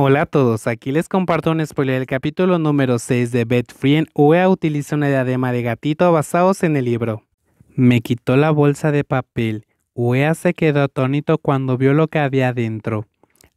Hola a todos, aquí les comparto un spoiler del capítulo número 6 de Friend, Uea utiliza una diadema de gatito basados en el libro. Me quitó la bolsa de papel. Uea se quedó atónito cuando vio lo que había adentro.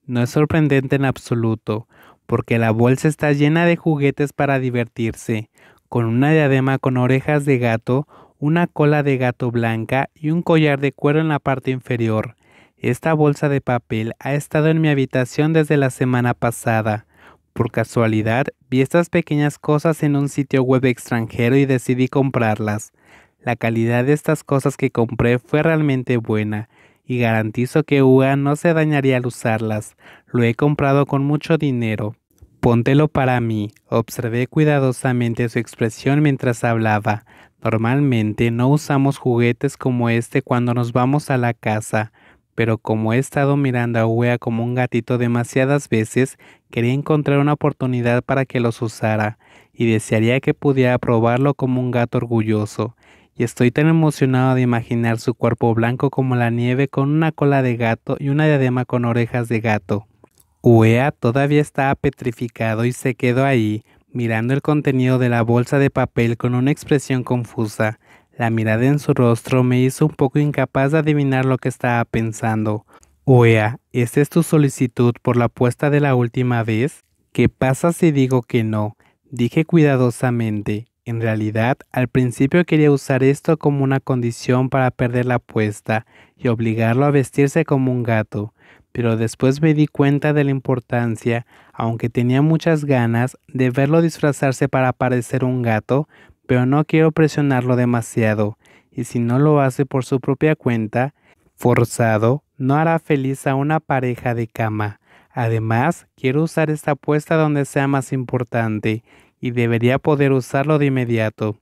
No es sorprendente en absoluto, porque la bolsa está llena de juguetes para divertirse, con una diadema con orejas de gato, una cola de gato blanca y un collar de cuero en la parte inferior. Esta bolsa de papel ha estado en mi habitación desde la semana pasada. Por casualidad, vi estas pequeñas cosas en un sitio web extranjero y decidí comprarlas. La calidad de estas cosas que compré fue realmente buena, y garantizo que UA no se dañaría al usarlas. Lo he comprado con mucho dinero. Póntelo para mí. Observé cuidadosamente su expresión mientras hablaba. Normalmente no usamos juguetes como este cuando nos vamos a la casa pero como he estado mirando a UEA como un gatito demasiadas veces, quería encontrar una oportunidad para que los usara, y desearía que pudiera probarlo como un gato orgulloso, y estoy tan emocionado de imaginar su cuerpo blanco como la nieve con una cola de gato y una diadema con orejas de gato. Uea todavía estaba petrificado y se quedó ahí, mirando el contenido de la bolsa de papel con una expresión confusa. La mirada en su rostro me hizo un poco incapaz de adivinar lo que estaba pensando. Oea, ¿esta es tu solicitud por la apuesta de la última vez? ¿Qué pasa si digo que no? Dije cuidadosamente. En realidad, al principio quería usar esto como una condición para perder la apuesta y obligarlo a vestirse como un gato, pero después me di cuenta de la importancia, aunque tenía muchas ganas, de verlo disfrazarse para parecer un gato, pero no quiero presionarlo demasiado, y si no lo hace por su propia cuenta, forzado, no hará feliz a una pareja de cama. Además, quiero usar esta apuesta donde sea más importante, y debería poder usarlo de inmediato.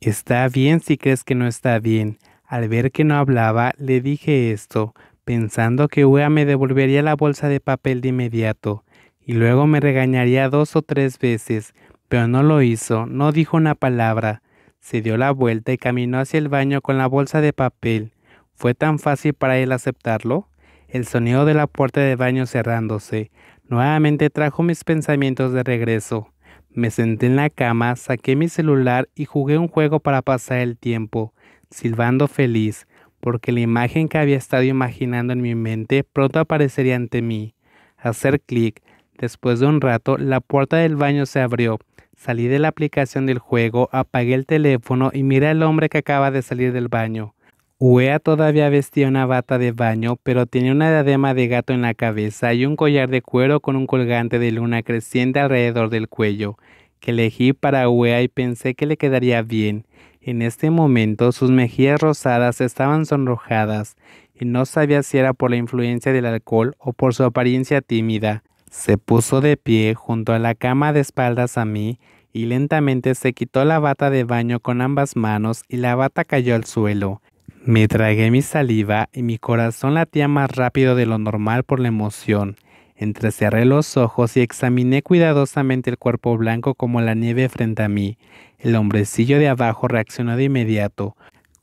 Está bien si crees que no está bien. Al ver que no hablaba, le dije esto, pensando que UEA me devolvería la bolsa de papel de inmediato, y luego me regañaría dos o tres veces, pero no lo hizo, no dijo una palabra. Se dio la vuelta y caminó hacia el baño con la bolsa de papel. ¿Fue tan fácil para él aceptarlo? El sonido de la puerta de baño cerrándose nuevamente trajo mis pensamientos de regreso. Me senté en la cama, saqué mi celular y jugué un juego para pasar el tiempo, silbando feliz, porque la imagen que había estado imaginando en mi mente pronto aparecería ante mí. Hacer clic, después de un rato, la puerta del baño se abrió Salí de la aplicación del juego, apagué el teléfono y miré al hombre que acaba de salir del baño. Uea todavía vestía una bata de baño, pero tenía una diadema de gato en la cabeza y un collar de cuero con un colgante de luna creciente alrededor del cuello, que elegí para Uea y pensé que le quedaría bien. En este momento sus mejillas rosadas estaban sonrojadas, y no sabía si era por la influencia del alcohol o por su apariencia tímida. Se puso de pie junto a la cama de espaldas a mí y lentamente se quitó la bata de baño con ambas manos y la bata cayó al suelo. Me tragué mi saliva y mi corazón latía más rápido de lo normal por la emoción. Entrecerré los ojos y examiné cuidadosamente el cuerpo blanco como la nieve frente a mí. El hombrecillo de abajo reaccionó de inmediato.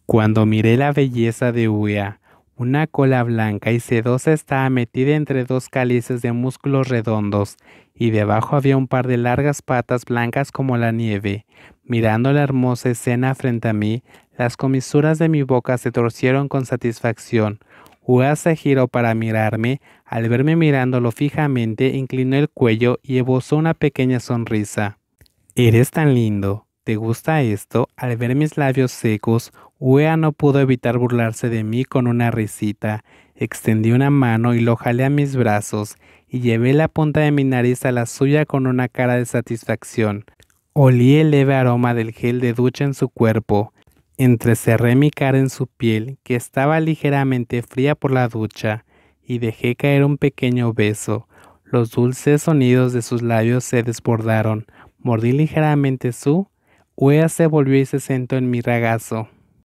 Cuando miré la belleza de Uya. Una cola blanca y sedosa estaba metida entre dos cálices de músculos redondos, y debajo había un par de largas patas blancas como la nieve. Mirando la hermosa escena frente a mí, las comisuras de mi boca se torcieron con satisfacción. Ua se giró para mirarme, al verme mirándolo fijamente inclinó el cuello y esbozó una pequeña sonrisa. Eres tan lindo, ¿Te gusta esto? Al ver mis labios secos, Wea no pudo evitar burlarse de mí con una risita. Extendí una mano y lo jalé a mis brazos, y llevé la punta de mi nariz a la suya con una cara de satisfacción. Olí el leve aroma del gel de ducha en su cuerpo. Entrecerré mi cara en su piel, que estaba ligeramente fría por la ducha, y dejé caer un pequeño beso. Los dulces sonidos de sus labios se desbordaron. Mordí ligeramente su Wea se volvió y se sentó en mi regazo.